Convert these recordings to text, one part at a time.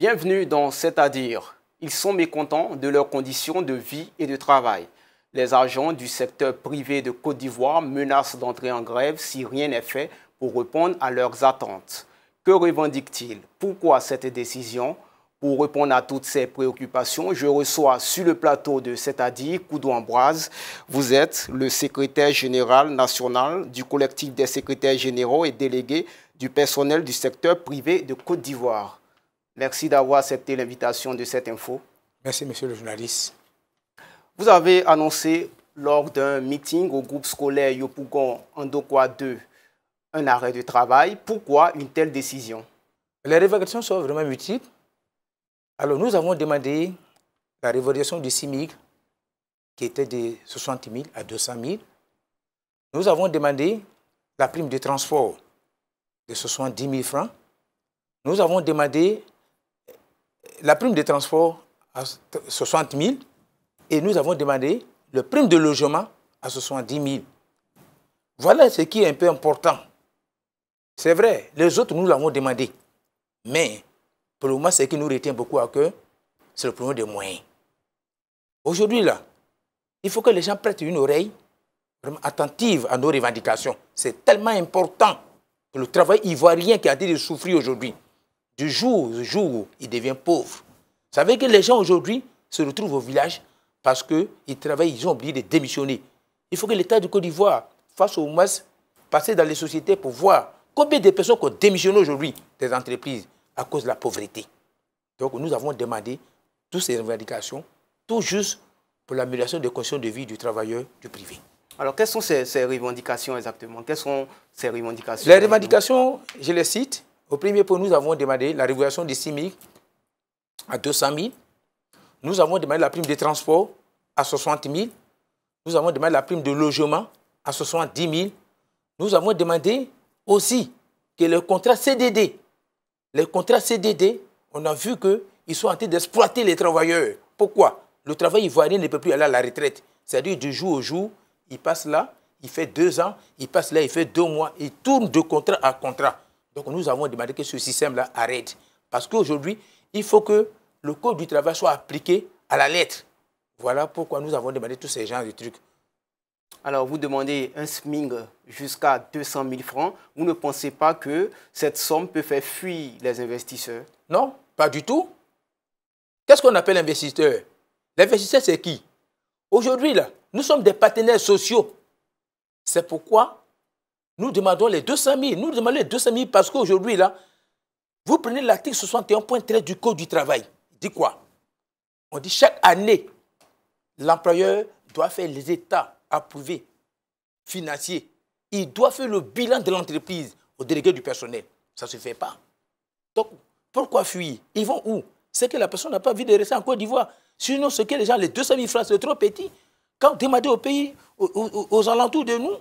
Bienvenue dans C'est-à-dire, ils sont mécontents de leurs conditions de vie et de travail. Les agents du secteur privé de Côte d'Ivoire menacent d'entrer en grève si rien n'est fait pour répondre à leurs attentes. Que revendiquent-ils Pourquoi cette décision Pour répondre à toutes ces préoccupations, je reçois sur le plateau de C'est-à-dire Koudou Ambroise. Vous êtes le secrétaire général national du collectif des secrétaires généraux et délégués du personnel du secteur privé de Côte d'Ivoire. Merci d'avoir accepté l'invitation de cette info. Merci, monsieur le journaliste. Vous avez annoncé lors d'un meeting au groupe scolaire Yopougon Andokwa 2 un arrêt de travail. Pourquoi une telle décision Les révélations sont vraiment multiples. Alors nous avons demandé la révocation du 000 qui était de 60 000 à 200 000. Nous avons demandé la prime de transport de 70 000 francs. Nous avons demandé la prime de transport à 60 000 et nous avons demandé le prime de logement à 70 000. Voilà ce qui est un peu important. C'est vrai, les autres, nous l'avons demandé. Mais pour le moment, ce qui nous retient beaucoup à cœur, c'est le problème des moyens. Aujourd'hui, là, il faut que les gens prêtent une oreille attentive à nos revendications. C'est tellement important que le travail ivoirien qui a dit de souffrir aujourd'hui du jour, au jour il devient pauvre. Vous savez que les gens aujourd'hui se retrouvent au village parce qu'ils travaillent, ils ont oublié de démissionner. Il faut que l'État du Côte d'Ivoire fasse au moins passer dans les sociétés pour voir combien de personnes ont démissionné aujourd'hui des entreprises à cause de la pauvreté. Donc nous avons demandé toutes ces revendications, tout juste pour l'amélioration des conditions de vie du travailleur du privé. Alors, quelles sont ces revendications exactement Quelles sont ces revendications Les revendications, je les cite, au premier point, nous avons demandé la révélation des 6 000 à 200 000. Nous avons demandé la prime de transport à 60 000. Nous avons demandé la prime de logement à 70 000. Nous avons demandé aussi que le contrat CDD, le contrat CDD, on a vu qu'ils sont en train d'exploiter les travailleurs. Pourquoi Le travail ivoirien ne peut plus aller à la retraite. C'est-à-dire du jour au jour, il passe là, il fait deux ans, il passe là, il fait deux mois, il tourne de contrat à contrat. Donc nous avons demandé que ce système-là arrête. Parce qu'aujourd'hui, il faut que le code du travail soit appliqué à la lettre. Voilà pourquoi nous avons demandé tous ces genres de trucs. Alors, vous demandez un SMING jusqu'à 200 000 francs. Vous ne pensez pas que cette somme peut faire fuir les investisseurs Non, pas du tout. Qu'est-ce qu'on appelle investisseur L'investisseur, c'est qui Aujourd'hui, là, nous sommes des partenaires sociaux. C'est pourquoi nous demandons les 200 000. Nous demandons les 200 000 parce qu'aujourd'hui, là, vous prenez l'article 61.3 du Code du travail. Il Dit quoi On dit chaque année, l'employeur doit faire les états approuvés financiers. Il doit faire le bilan de l'entreprise au délégué du personnel. Ça ne se fait pas. Donc, pourquoi fuir Ils vont où C'est que la personne n'a pas envie de rester en Côte d'Ivoire. Sinon, ce que les gens, les 200 000 francs, c'est trop petit. Quand vous demandez au pays, aux alentours de nous,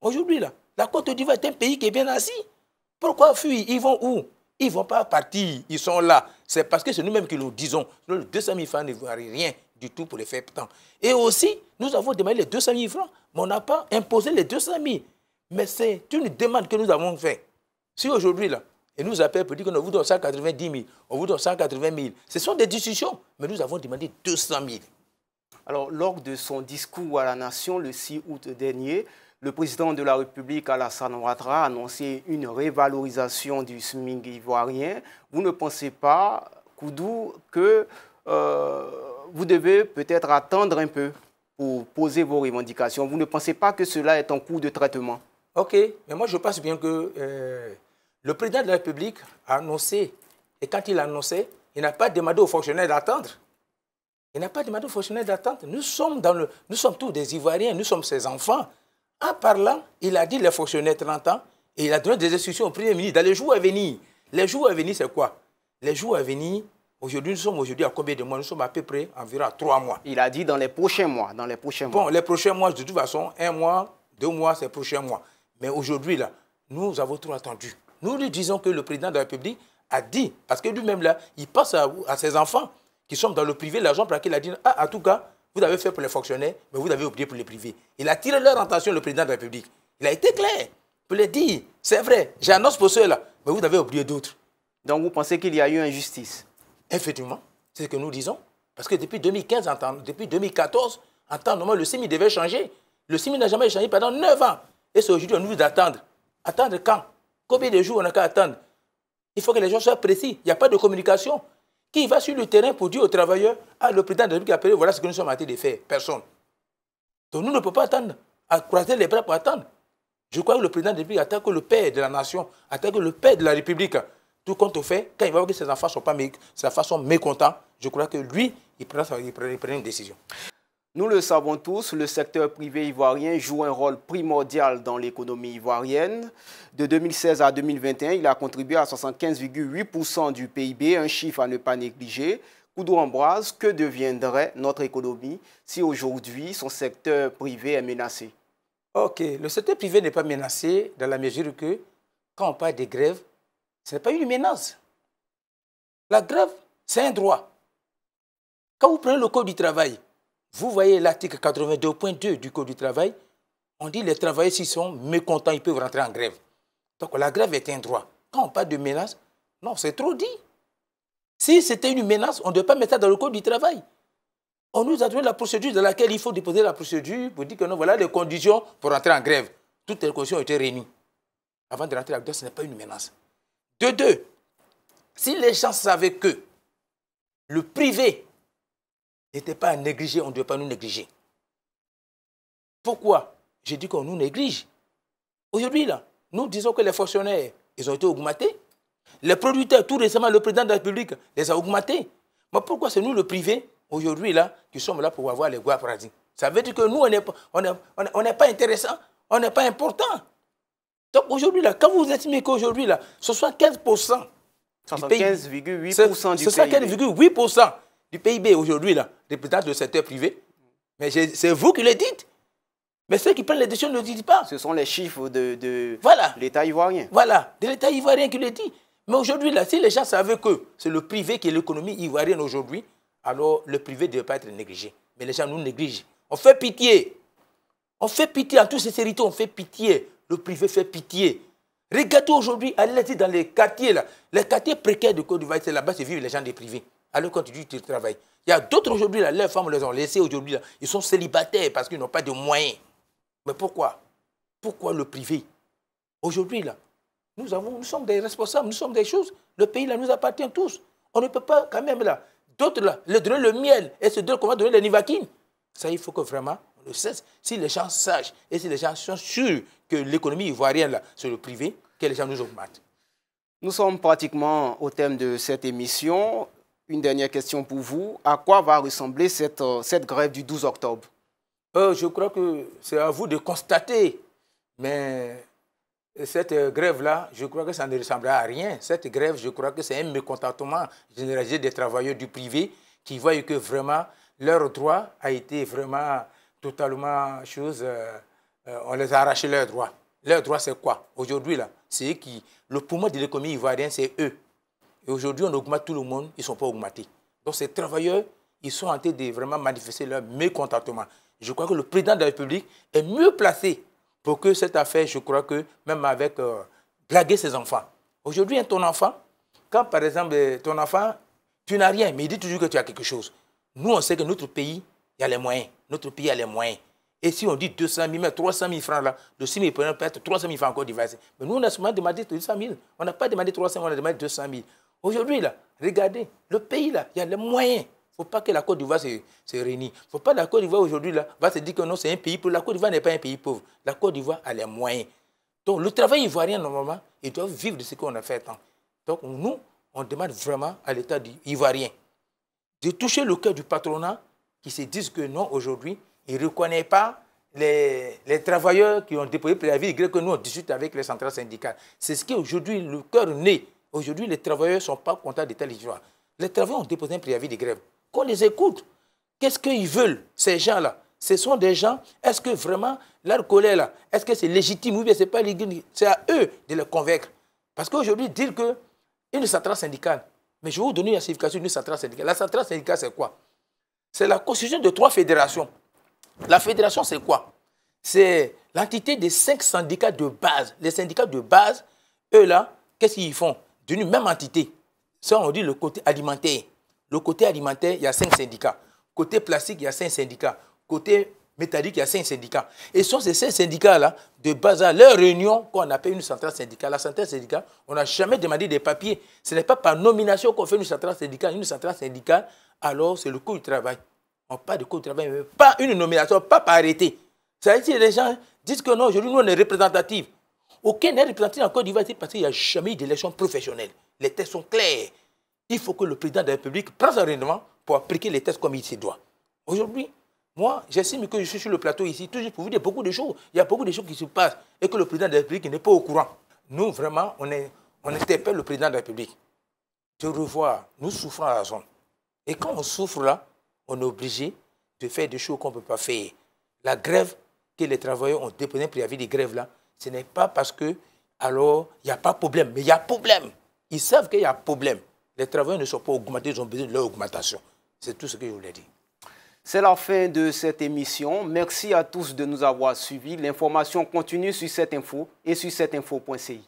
aujourd'hui, là, la Côte d'Ivoire est un pays qui est bien assis. Pourquoi fuir Ils vont où Ils ne vont pas partir. Ils sont là. C'est parce que c'est nous-mêmes qui nous disons. Les 200 000 francs ne rien du tout pour les faire tant. Et aussi, nous avons demandé les 200 000 francs, mais on n'a pas imposé les 200 000. Mais c'est une demande que nous avons faite. Si aujourd'hui, là, et nous appelle pour dire qu'on vous donne 190 000, on vous donne 180 000. Ce sont des discussions, mais nous avons demandé 200 000. Alors, lors de son discours à la nation le 6 août dernier, le président de la République, Alassane Ouattara, a annoncé une révalorisation du SMIG ivoirien. Vous ne pensez pas, Koudou, que euh, vous devez peut-être attendre un peu pour poser vos revendications Vous ne pensez pas que cela est en cours de traitement Ok, mais moi je pense bien que euh, le président de la République a annoncé, et quand il a annoncé, il n'a pas demandé aux fonctionnaires d'attendre. Il n'a pas demandé aux fonctionnaires d'attendre. Nous sommes, dans le, nous sommes tous des Ivoiriens, nous sommes ses enfants. En parlant, il a dit les fonctionnaires 30 ans et il a donné des instructions au Premier ministre dans les jours à venir. Les jours à venir, c'est quoi Les jours à venir, aujourd'hui, nous sommes aujourd'hui à combien de mois Nous sommes à peu près environ à trois mois. Il a dit dans les prochains mois. Dans les prochains bon, les prochains mois, de toute façon, un mois, deux mois, c'est prochains mois. Mais aujourd'hui, là, nous avons trop attendu. Nous lui disons que le président de la République a dit, parce que lui-même, là, il passe à, ses enfants qui sont dans le privé l'argent, pour qu'il a dit, ah, en tout cas, vous avez fait pour les fonctionnaires, mais vous avez oublié pour les privés. Il a tiré leur attention, le président de la République. Il a été clair pour les dire. C'est vrai, j'annonce pour ceux-là, mais vous avez oublié d'autres. Donc vous pensez qu'il y a eu injustice Effectivement, c'est ce que nous disons. Parce que depuis 2015, depuis 2014, en le CIMI devait changer. Le CIMI n'a jamais changé pendant 9 ans. Et c'est aujourd'hui on nous d'attendre. Attendre quand Combien de jours on a qu'à attendre Il faut que les gens soient précis. Il n'y a pas de communication qui va sur le terrain pour dire aux travailleurs Ah, le président de la République a appelé, voilà ce que nous sommes en train de faire. Personne. Donc nous ne pouvons pas attendre, à croiser les bras pour attendre. Je crois que le président de la République attaque que le père de la nation, attaque que le père de la République, tout compte au fait, quand il va voir que ses enfants sont, pas, mécontents, je crois que lui, il prendra une décision. Nous le savons tous, le secteur privé ivoirien joue un rôle primordial dans l'économie ivoirienne. De 2016 à 2021, il a contribué à 75,8% du PIB, un chiffre à ne pas négliger. Koudou Ambroise, que deviendrait notre économie si aujourd'hui son secteur privé est menacé Ok, le secteur privé n'est pas menacé dans la mesure que quand on parle des grèves, ce n'est pas une menace. La grève, c'est un droit. Quand vous prenez le code du travail, vous voyez l'article 82.2 du Code du travail, on dit les travailleurs, s'ils sont mécontents, ils peuvent rentrer en grève. Donc la grève est un droit. Quand on parle de menace, non, c'est trop dit. Si c'était une menace, on ne devait pas mettre ça dans le Code du travail. On nous a donné la procédure dans laquelle il faut déposer la procédure pour dire que non, voilà les conditions pour rentrer en grève. Toutes les conditions ont été réunies. Avant de rentrer en grève, ce n'est pas une menace. De deux, si les gens savaient que le privé n'était pas à négliger, on ne devait pas nous négliger. Pourquoi J'ai dit qu'on nous néglige. Aujourd'hui, là, nous disons que les fonctionnaires, ils ont été augmentés. Les producteurs, tout récemment, le président de la République les a augmentés. Mais pourquoi c'est nous, le privé, aujourd'hui, là, qui sommes là pour avoir les goûts paradis Ça veut dire que nous, on n'est pas intéressant, on n'est pas important. Donc aujourd'hui, là, quand vous estimez qu'aujourd'hui, là, soit 75,8% du 75,8% du PIB aujourd'hui, là, le du secteur privé. Mais c'est vous qui le dites. Mais ceux qui prennent les décisions ne le disent pas. Ce sont les chiffres de, l'État ivoirien. Voilà, de l'État ivoirien qui le dit. Mais aujourd'hui, là, si les gens savaient que c'est le privé qui est l'économie ivoirienne aujourd'hui, alors le privé ne devait pas être négligé. Mais les gens nous négligent. On fait pitié. On fait pitié, en toute sincérité, on fait pitié. Le privé fait pitié. Regardez aujourd'hui, allez y dans les quartiers, là. les quartiers précaires de Côte d'Ivoire, c'est là-bas, c'est vivent les gens des privés à leur compte du travail. Il y a d'autres aujourd'hui, là, leurs femmes les ont laissées aujourd'hui, là, ils sont célibataires parce qu'ils n'ont pas de moyens. Mais pourquoi Pourquoi le privé Aujourd'hui, là, nous, avons, nous sommes des responsables, nous sommes des choses. Le pays, là, nous appartient tous. On ne peut pas, quand même, là, d'autres, là, leur donner le miel et se qu'on donner les nivaquines. Ça, il faut que vraiment, on le cesse. Si les gens sachent et si les gens sont sûrs que l'économie ivoirienne, là, c'est le privé, que les gens nous augmentent. Nous sommes pratiquement au thème de cette émission. Une dernière question pour vous. À quoi va ressembler cette, euh, grève du 12 octobre euh, Je crois que c'est à vous de constater. Mais cette euh, grève-là, je crois que ça ne ressemblera à rien. Cette grève, je crois que c'est un mécontentement généralisé des travailleurs du privé qui voient que vraiment leur droit a été vraiment totalement chose. on les a arraché leurs droits. Leur droit c'est quoi Aujourd'hui, là, c'est qui. Le poumon de l'économie ivoirienne, c'est eux. Et aujourd'hui, on augmente tout le monde, ils ne sont pas augmentés. Donc ces travailleurs, ils sont en train de vraiment manifester leur mécontentement. Je crois que le président de la République est mieux placé pour que cette affaire, je crois que même avec euh, blaguer ses enfants. Aujourd'hui, hein, ton enfant, quand par exemple euh, ton enfant, tu n'as rien, mais il dit toujours que tu as quelque chose. Nous, on sait que notre pays, il y a les moyens. Notre pays a les moyens. Et si on dit 200 000, mais 300 000 francs là, le 6 000 peut-être 300 000 francs encore divisés. Mais nous, on a seulement demandé 200 000. On n'a pas demandé 300 000, on a demandé 200 000. Aujourd'hui, là, regardez, le pays, là, il y a les moyens. Il ne faut pas que la Côte d'Ivoire se, réunisse. Il ne faut pas que la Côte d'Ivoire, aujourd'hui, là, va se dire que non, c'est un pays pauvre. La Côte d'Ivoire n'est pas un pays pauvre. La Côte d'Ivoire a les moyens. Donc, le travail ivoirien, normalement, il doit vivre de ce qu'on a fait tant. Donc, nous, on demande vraiment à l'État ivoirien de toucher le cœur du patronat qui se disent que non, aujourd'hui, il ne reconnaît pas les, travailleurs qui ont déployé préavis, que nous, on discute avec les centrales syndicales. C'est ce qui aujourd'hui le cœur naît Aujourd'hui, les travailleurs ne sont pas contents de telle histoire. Les travailleurs ont déposé un préavis de grève. Qu'on les écoute. Qu'est-ce qu'ils veulent, ces gens-là Ce sont des gens, est-ce que vraiment leur colère, là, est-ce que c'est légitime ou bien c'est pas légitime C'est à eux de les convaincre. Parce qu'aujourd'hui, dire que une centrale syndicale, mais je vais vous donner la signification d'une centrale syndicale. La centrale syndicale, c'est quoi C'est la constitution de trois fédérations. La fédération, c'est quoi C'est l'entité des cinq syndicats de base. Les syndicats de base, eux là, qu'est-ce qu'ils font une même entité. Ça, on dit le côté alimentaire. Le côté alimentaire, il y a cinq syndicats. Côté plastique, il y a cinq syndicats. Côté métallique, il y a cinq syndicats. Et ce sont ces cinq syndicats-là, de base à leur réunion, qu'on appelle une centrale syndicale. La centrale syndicale, on n'a jamais demandé des papiers. Ce n'est pas par nomination qu'on fait une centrale syndicale. Une centrale syndicale, alors c'est le coup du travail. On parle de coût du travail, mais pas une nomination, pas par arrêté. Ça veut dire que les gens disent que non, aujourd'hui, nous, on est représentatifs. Aucun n'est représenté en Côte d'Ivoire parce qu'il n'y a jamais eu d'élection professionnelle. Les tests sont clairs. Il faut que le président de la République prenne un rendement pour appliquer les tests comme il se doit. Aujourd'hui, moi, j'estime que je suis sur le plateau ici, toujours pour vous dire beaucoup de choses. Il y a beaucoup de choses qui se passent et que le président de la République n'est pas au courant. Nous, vraiment, on, est, on interpelle le président de la République Je revois, Nous souffrons à la zone. Et quand on souffre là, on est obligé de faire des choses qu'on ne peut pas faire. La grève que les travailleurs ont déposé y préavis des grèves là, ce n'est pas parce que, alors, il n'y a pas de problème. Mais il y a problème. Ils savent qu'il y a problème. Les travailleurs ne sont pas augmentés, ils ont besoin de leur augmentation. C'est tout ce que je voulais dire. C'est la fin de cette émission. Merci à tous de nous avoir suivis. L'information continue sur cette info et sur cette info.ci.